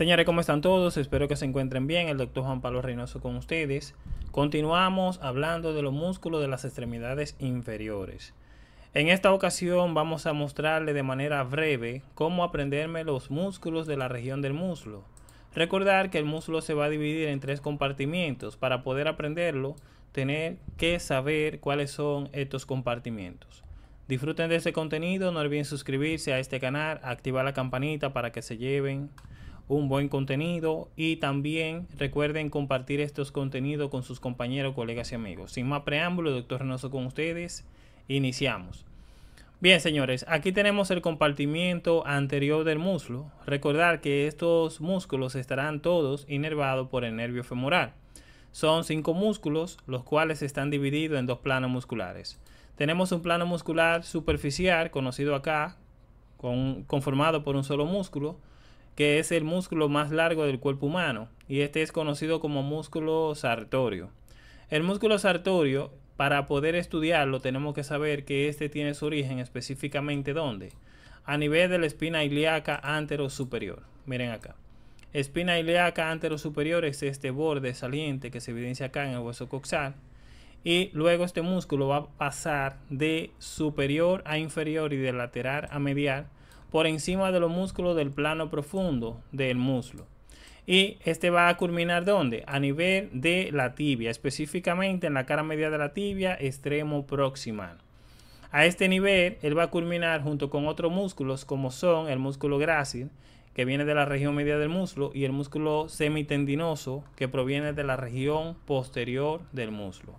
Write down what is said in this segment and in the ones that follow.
Señores, ¿cómo están todos? Espero que se encuentren bien. El doctor Juan Pablo Reynoso con ustedes. Continuamos hablando de los músculos de las extremidades inferiores. En esta ocasión vamos a mostrarle de manera breve cómo aprenderme los músculos de la región del muslo. Recordar que el muslo se va a dividir en tres compartimientos. Para poder aprenderlo, tener que saber cuáles son estos compartimientos. Disfruten de este contenido, no olviden suscribirse a este canal, activar la campanita para que se lleven un buen contenido y también recuerden compartir estos contenidos con sus compañeros, colegas y amigos. Sin más preámbulo, doctor Renoso con ustedes, iniciamos. Bien, señores, aquí tenemos el compartimiento anterior del muslo. Recordar que estos músculos estarán todos inervados por el nervio femoral. Son cinco músculos, los cuales están divididos en dos planos musculares. Tenemos un plano muscular superficial, conocido acá, conformado por un solo músculo, que es el músculo más largo del cuerpo humano, y este es conocido como músculo sartorio. El músculo sartorio, para poder estudiarlo, tenemos que saber que este tiene su origen específicamente dónde? A nivel de la espina ilíaca antero superior. Miren acá. Espina ilíaca anterosuperior superior es este borde saliente que se evidencia acá en el hueso coxal. Y luego este músculo va a pasar de superior a inferior y de lateral a medial por encima de los músculos del plano profundo del muslo. Y este va a culminar donde? A nivel de la tibia, específicamente en la cara media de la tibia, extremo proximal. A este nivel, él va a culminar junto con otros músculos como son el músculo grácil, que viene de la región media del muslo, y el músculo semitendinoso, que proviene de la región posterior del muslo.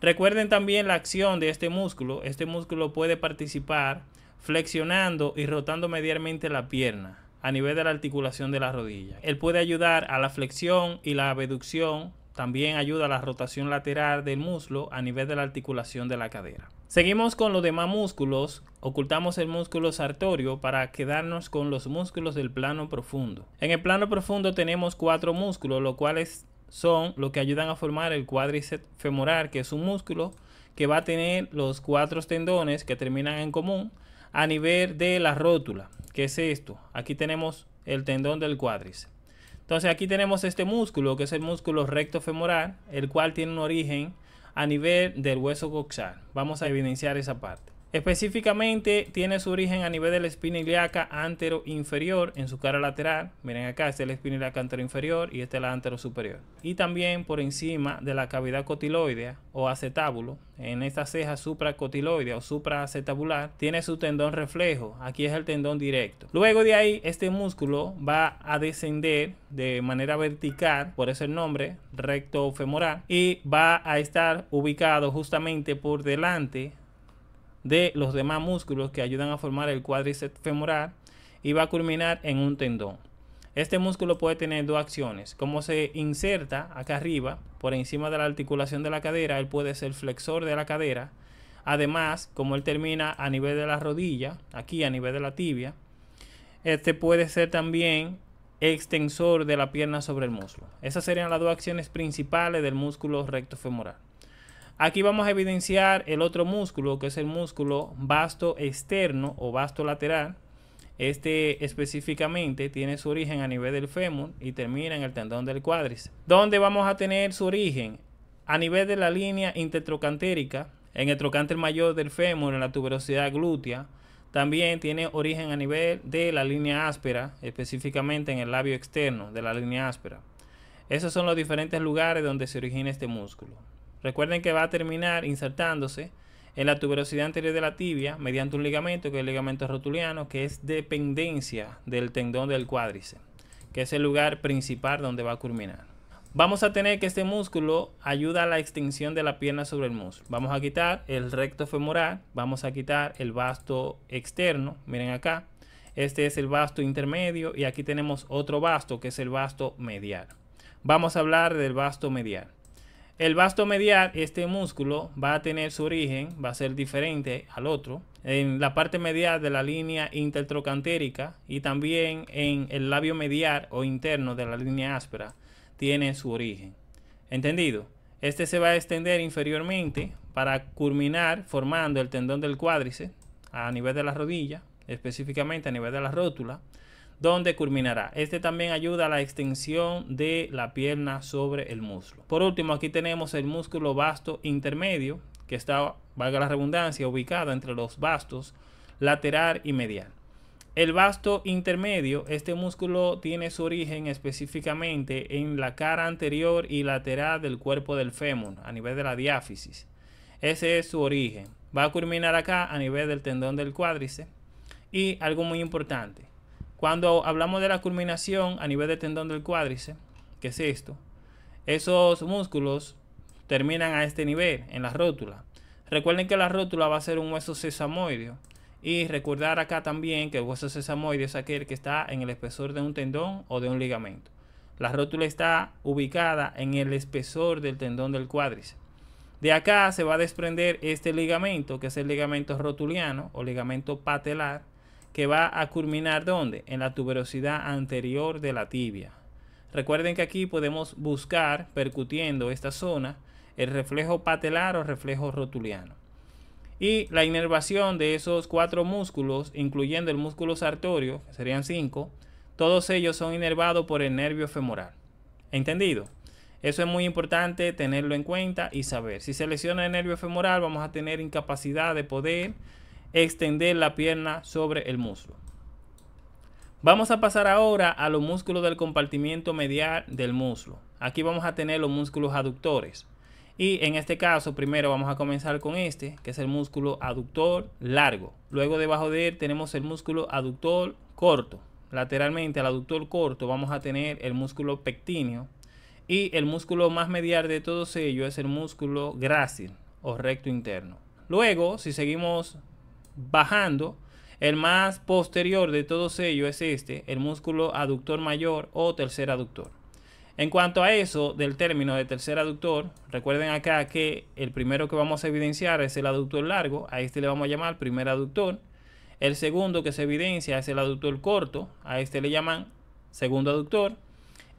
Recuerden también la acción de este músculo. Este músculo puede participar flexionando y rotando medialmente la pierna a nivel de la articulación de la rodilla. Él puede ayudar a la flexión y la abducción, también ayuda a la rotación lateral del muslo a nivel de la articulación de la cadera. Seguimos con los demás músculos, ocultamos el músculo sartorio para quedarnos con los músculos del plano profundo. En el plano profundo tenemos cuatro músculos, los cuales son los que ayudan a formar el cuádriceps femoral, que es un músculo que va a tener los cuatro tendones que terminan en común, a nivel de la rótula. que es esto? Aquí tenemos el tendón del cuádriceps. Entonces aquí tenemos este músculo, que es el músculo recto femoral, el cual tiene un origen a nivel del hueso coxal. Vamos a evidenciar esa parte. Específicamente tiene su origen a nivel de la espina ilíaca antero inferior en su cara lateral. Miren acá, esta es la espina ilíaca antero inferior y esta es la antero superior. Y también por encima de la cavidad cotiloidea o acetábulo. En esta ceja supracotiloidea o supraacetabular, tiene su tendón reflejo. Aquí es el tendón directo. Luego de ahí este músculo va a descender de manera vertical, por eso el nombre, recto femoral. Y va a estar ubicado justamente por delante de los demás músculos que ayudan a formar el cuádriceps femoral y va a culminar en un tendón. Este músculo puede tener dos acciones. Como se inserta acá arriba, por encima de la articulación de la cadera, él puede ser flexor de la cadera. Además, como él termina a nivel de la rodilla, aquí a nivel de la tibia, este puede ser también extensor de la pierna sobre el muslo. Esas serían las dos acciones principales del músculo recto femoral. Aquí vamos a evidenciar el otro músculo, que es el músculo vasto externo o vasto lateral. Este específicamente tiene su origen a nivel del fémur y termina en el tendón del cuádriceps. ¿Dónde vamos a tener su origen? A nivel de la línea intertrocantérica, en el trocánter mayor del fémur, en la tuberosidad glútea. También tiene origen a nivel de la línea áspera, específicamente en el labio externo de la línea áspera. Esos son los diferentes lugares donde se origina este músculo. Recuerden que va a terminar insertándose en la tuberosidad anterior de la tibia mediante un ligamento que es el ligamento rotuliano, que es dependencia del tendón del cuádriceps, que es el lugar principal donde va a culminar. Vamos a tener que este músculo ayuda a la extensión de la pierna sobre el muslo. Vamos a quitar el recto femoral, vamos a quitar el vasto externo, miren acá. Este es el vasto intermedio y aquí tenemos otro vasto que es el vasto medial. Vamos a hablar del vasto medial. El vasto medial, este músculo, va a tener su origen, va a ser diferente al otro, en la parte medial de la línea intertrocantérica y también en el labio medial o interno de la línea áspera tiene su origen. ¿Entendido? Este se va a extender inferiormente para culminar formando el tendón del cuádriceps a nivel de la rodilla, específicamente a nivel de la rótula donde culminará. Este también ayuda a la extensión de la pierna sobre el muslo. Por último, aquí tenemos el músculo vasto intermedio, que está, valga la redundancia, ubicado entre los vastos lateral y medial. El vasto intermedio, este músculo tiene su origen específicamente en la cara anterior y lateral del cuerpo del fémur, a nivel de la diáfisis. Ese es su origen. Va a culminar acá a nivel del tendón del cuádriceps. Y algo muy importante, cuando hablamos de la culminación a nivel del tendón del cuádrice, que es esto, esos músculos terminan a este nivel, en la rótula. Recuerden que la rótula va a ser un hueso sesamoideo. Y recordar acá también que el hueso sesamoideo es aquel que está en el espesor de un tendón o de un ligamento. La rótula está ubicada en el espesor del tendón del cuádrice. De acá se va a desprender este ligamento, que es el ligamento rotuliano o ligamento patelar, que va a culminar ¿dónde? En la tuberosidad anterior de la tibia. Recuerden que aquí podemos buscar, percutiendo esta zona, el reflejo patelar o reflejo rotuliano. Y la inervación de esos cuatro músculos, incluyendo el músculo sartorio, que serían cinco, todos ellos son inervados por el nervio femoral. ¿Entendido? Eso es muy importante tenerlo en cuenta y saber. Si se lesiona el nervio femoral, vamos a tener incapacidad de poder extender la pierna sobre el muslo. Vamos a pasar ahora a los músculos del compartimiento medial del muslo. Aquí vamos a tener los músculos aductores. Y en este caso, primero vamos a comenzar con este, que es el músculo aductor largo. Luego debajo de él tenemos el músculo aductor corto. Lateralmente al aductor corto vamos a tener el músculo pectíneo. Y el músculo más medial de todos ellos es el músculo grácil o recto interno. Luego, si seguimos bajando. El más posterior de todos ellos es este, el músculo aductor mayor o tercer aductor. En cuanto a eso del término de tercer aductor, recuerden acá que el primero que vamos a evidenciar es el aductor largo, a este le vamos a llamar primer aductor. El segundo que se evidencia es el aductor corto, a este le llaman segundo aductor.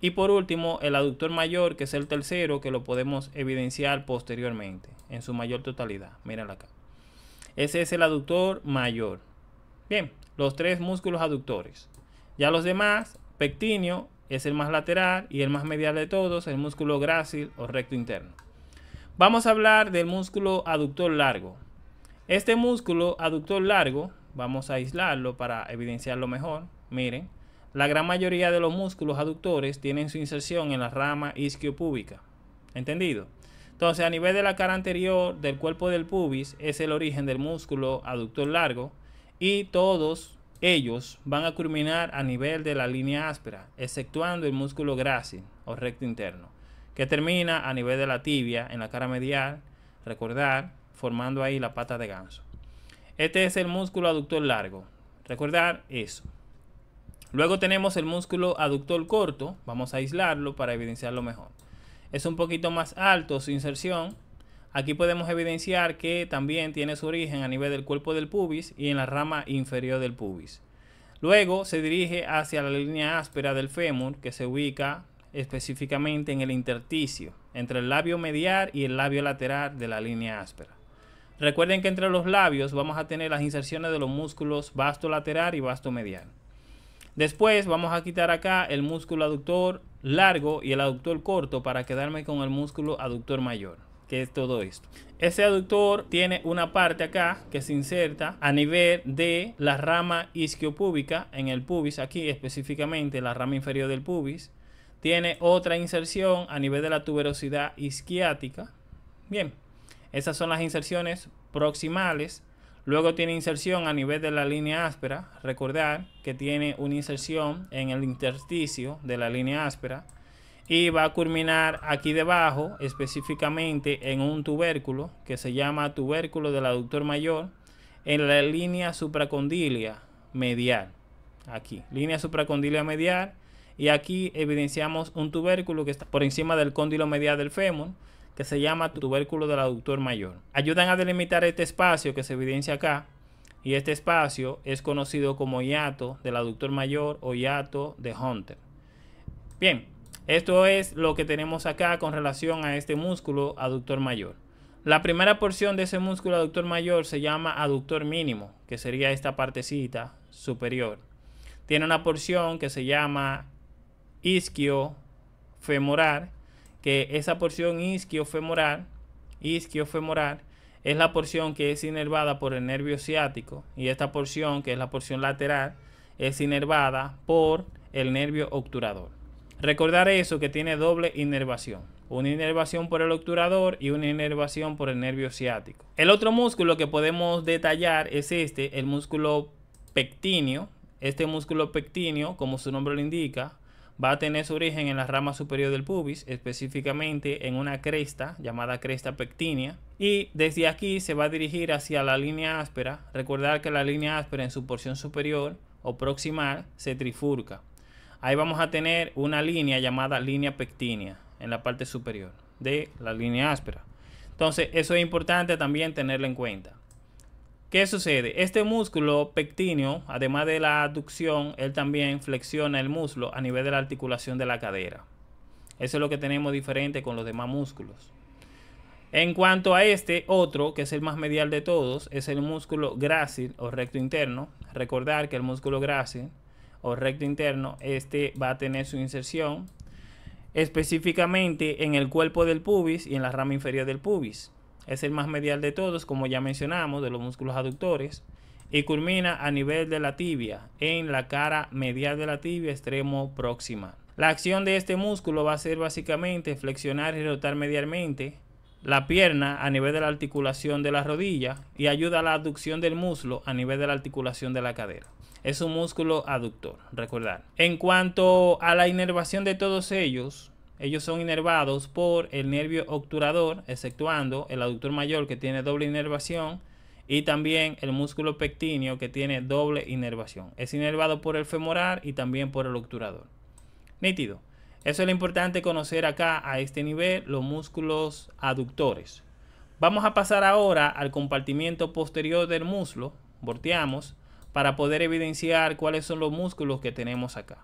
Y por último, el aductor mayor, que es el tercero, que lo podemos evidenciar posteriormente, en su mayor totalidad. la acá. Ese es el aductor mayor. Bien, los tres músculos aductores. Ya los demás, pectinio es el más lateral y el más medial de todos, el músculo grácil o recto interno. Vamos a hablar del músculo aductor largo. Este músculo aductor largo, vamos a aislarlo para evidenciarlo mejor. Miren, la gran mayoría de los músculos aductores tienen su inserción en la rama isquiopúbica. ¿Entendido? Entonces, a nivel de la cara anterior del cuerpo del pubis es el origen del músculo aductor largo y todos ellos van a culminar a nivel de la línea áspera, exceptuando el músculo grácil o recto interno, que termina a nivel de la tibia en la cara medial, recordar, formando ahí la pata de ganso. Este es el músculo aductor largo, recordar eso. Luego tenemos el músculo aductor corto, vamos a aislarlo para evidenciarlo mejor es un poquito más alto su inserción. Aquí podemos evidenciar que también tiene su origen a nivel del cuerpo del pubis y en la rama inferior del pubis. Luego se dirige hacia la línea áspera del fémur que se ubica específicamente en el intersticio, entre el labio medial y el labio lateral de la línea áspera. Recuerden que entre los labios vamos a tener las inserciones de los músculos vasto lateral y vasto medial. Después vamos a quitar acá el músculo aductor largo y el aductor corto para quedarme con el músculo aductor mayor que es todo esto. Ese aductor tiene una parte acá que se inserta a nivel de la rama isquiopúbica en el pubis, aquí específicamente la rama inferior del pubis. Tiene otra inserción a nivel de la tuberosidad isquiática. Bien, esas son las inserciones proximales Luego tiene inserción a nivel de la línea áspera. Recordar que tiene una inserción en el intersticio de la línea áspera. Y va a culminar aquí debajo, específicamente en un tubérculo que se llama tubérculo del aductor mayor, en la línea supracondilia medial. Aquí, línea supracondilia medial. Y aquí evidenciamos un tubérculo que está por encima del cóndilo medial del fémur se llama tubérculo del aductor mayor. Ayudan a delimitar este espacio que se evidencia acá y este espacio es conocido como hiato del aductor mayor o hiato de Hunter. Bien, esto es lo que tenemos acá con relación a este músculo aductor mayor. La primera porción de ese músculo aductor mayor se llama aductor mínimo, que sería esta partecita superior. Tiene una porción que se llama isquio femoral que esa porción isquiofemoral, isquiofemoral es la porción que es inervada por el nervio ciático y esta porción, que es la porción lateral, es inervada por el nervio obturador. Recordar eso que tiene doble inervación. Una inervación por el obturador y una inervación por el nervio ciático. El otro músculo que podemos detallar es este, el músculo pectíneo. Este músculo pectíneo, como su nombre lo indica, va a tener su origen en la rama superior del pubis, específicamente en una cresta llamada cresta pectínea, y desde aquí se va a dirigir hacia la línea áspera. Recordar que la línea áspera en su porción superior o proximal se trifurca. Ahí vamos a tener una línea llamada línea pectínea en la parte superior de la línea áspera. Entonces, eso es importante también tenerlo en cuenta. ¿Qué sucede? Este músculo pectíneo, además de la aducción, él también flexiona el muslo a nivel de la articulación de la cadera. Eso es lo que tenemos diferente con los demás músculos. En cuanto a este otro, que es el más medial de todos, es el músculo grácil o recto interno. Recordar que el músculo grácil o recto interno, este va a tener su inserción específicamente en el cuerpo del pubis y en la rama inferior del pubis es el más medial de todos, como ya mencionamos, de los músculos aductores, y culmina a nivel de la tibia, en la cara medial de la tibia extremo próxima. La acción de este músculo va a ser básicamente flexionar y rotar medialmente la pierna a nivel de la articulación de la rodilla y ayuda a la aducción del muslo a nivel de la articulación de la cadera. Es un músculo aductor, recordar. En cuanto a la inervación de todos ellos, ellos son inervados por el nervio obturador, exceptuando el aductor mayor que tiene doble inervación y también el músculo pectíneo que tiene doble inervación. Es inervado por el femoral y también por el obturador. Nítido. Eso es lo importante conocer acá a este nivel, los músculos aductores. Vamos a pasar ahora al compartimiento posterior del muslo, volteamos, para poder evidenciar cuáles son los músculos que tenemos acá.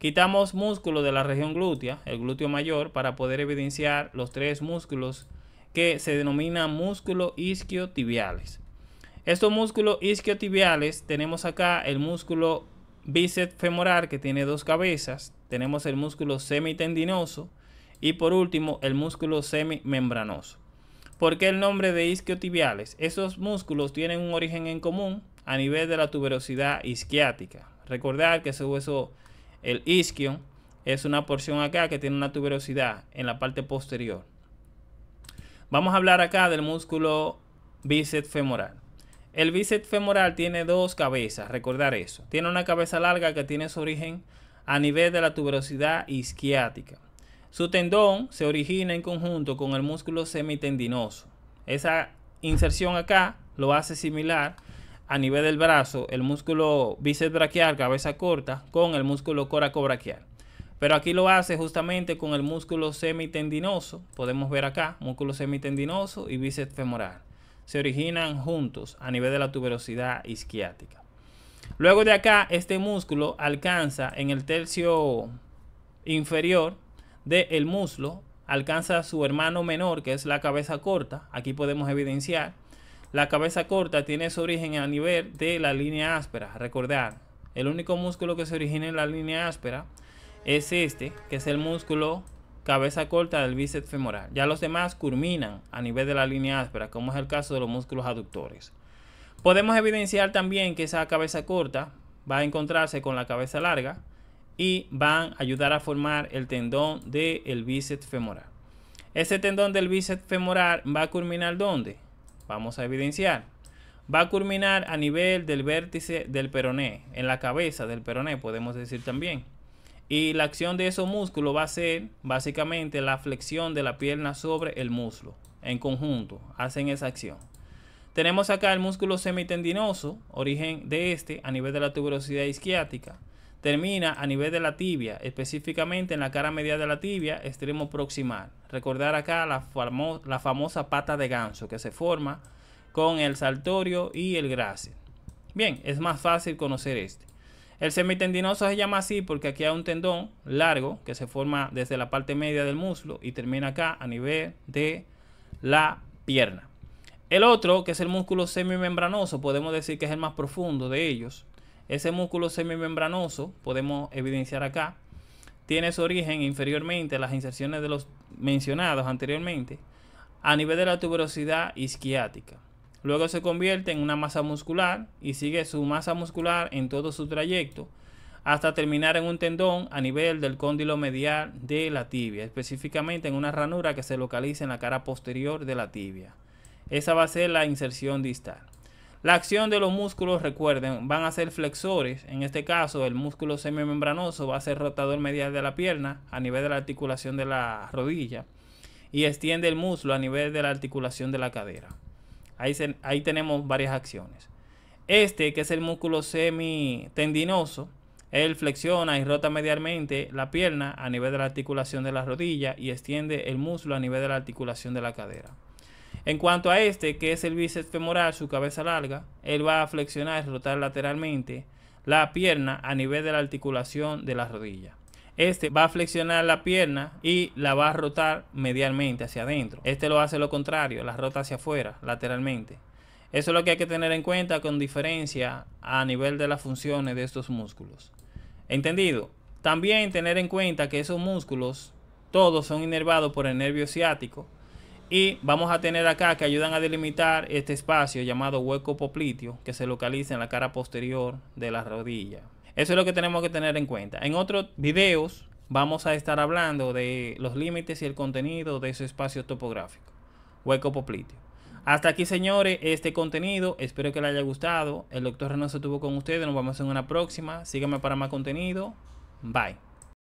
Quitamos músculo de la región glútea, el glúteo mayor, para poder evidenciar los tres músculos que se denominan músculo isquiotibiales. Estos músculos isquiotibiales tenemos acá el músculo bíceps femoral que tiene dos cabezas, tenemos el músculo semitendinoso y por último el músculo semimembranoso. ¿Por qué el nombre de isquiotibiales? Esos músculos tienen un origen en común a nivel de la tuberosidad isquiática. Recordar que ese hueso el isquion es una porción acá que tiene una tuberosidad en la parte posterior. Vamos a hablar acá del músculo bíceps femoral. El bíceps femoral tiene dos cabezas, recordar eso. Tiene una cabeza larga que tiene su origen a nivel de la tuberosidad isquiática. Su tendón se origina en conjunto con el músculo semitendinoso. Esa inserción acá lo hace similar a nivel del brazo, el músculo bíceps braquial, cabeza corta, con el músculo coracobraquial. Pero aquí lo hace justamente con el músculo semitendinoso, podemos ver acá, músculo semitendinoso y bíceps femoral. Se originan juntos a nivel de la tuberosidad isquiática. Luego de acá, este músculo alcanza en el tercio inferior del muslo, alcanza a su hermano menor, que es la cabeza corta. Aquí podemos evidenciar la cabeza corta tiene su origen a nivel de la línea áspera. Recordar, el único músculo que se origina en la línea áspera es este, que es el músculo cabeza corta del bíceps femoral. Ya los demás culminan a nivel de la línea áspera, como es el caso de los músculos aductores. Podemos evidenciar también que esa cabeza corta va a encontrarse con la cabeza larga y van a ayudar a formar el tendón del bíceps femoral. Ese tendón del bíceps femoral va a culminar ¿dónde? Vamos a evidenciar. Va a culminar a nivel del vértice del peroné, en la cabeza del peroné, podemos decir también. Y la acción de esos músculos va a ser básicamente la flexión de la pierna sobre el muslo. En conjunto, hacen esa acción. Tenemos acá el músculo semitendinoso, origen de este, a nivel de la tuberosidad isquiática. Termina a nivel de la tibia, específicamente en la cara media de la tibia, extremo proximal. Recordar acá la, famosa pata de ganso que se forma con el saltorio y el grácil. Bien, es más fácil conocer este. El semitendinoso se llama así porque aquí hay un tendón largo que se forma desde la parte media del muslo y termina acá a nivel de la pierna. El otro, que es el músculo semimembranoso, podemos decir que es el más profundo de ellos, ese músculo semimembranoso, podemos evidenciar acá, tiene su origen inferiormente a las inserciones de los mencionados anteriormente, a nivel de la tuberosidad isquiática. Luego se convierte en una masa muscular y sigue su masa muscular en todo su trayecto hasta terminar en un tendón a nivel del cóndilo medial de la tibia, específicamente en una ranura que se localiza en la cara posterior de la tibia. Esa va a ser la inserción distal. La acción de los músculos, recuerden, van a ser flexores. En este caso, el músculo semimembranoso va a ser rotador medial de la pierna a nivel de la articulación de la rodilla y extiende el muslo a nivel de la articulación de la cadera. Ahí, tenemos varias acciones. Este, que es el músculo semitendinoso, él flexiona y rota medialmente la pierna a nivel de la articulación de la rodilla y extiende el muslo a nivel de la articulación de la cadera. En cuanto a este, que es el bíceps femoral, su cabeza larga, él va a flexionar y rotar lateralmente la pierna a nivel de la articulación de la rodilla. Este va a flexionar la pierna y la va a rotar medialmente hacia adentro. Este lo hace lo contrario, la rota hacia afuera, lateralmente. Eso es lo que hay que tener en cuenta con diferencia a nivel de las funciones de estos músculos. ¿Entendido? También tener en cuenta que esos músculos todos son inervados por el nervio ciático, y vamos a tener acá que ayudan a delimitar este espacio llamado hueco popliteo que se localiza en la cara posterior de la rodilla. Eso es lo que tenemos que tener en cuenta. En otros videos vamos a estar hablando de los límites y el contenido de ese espacio topográfico, hueco popliteo. Hasta aquí, señores, este contenido. Espero que les haya gustado. El doctor se estuvo con ustedes. Nos vemos en una próxima. Síganme para más contenido. Bye.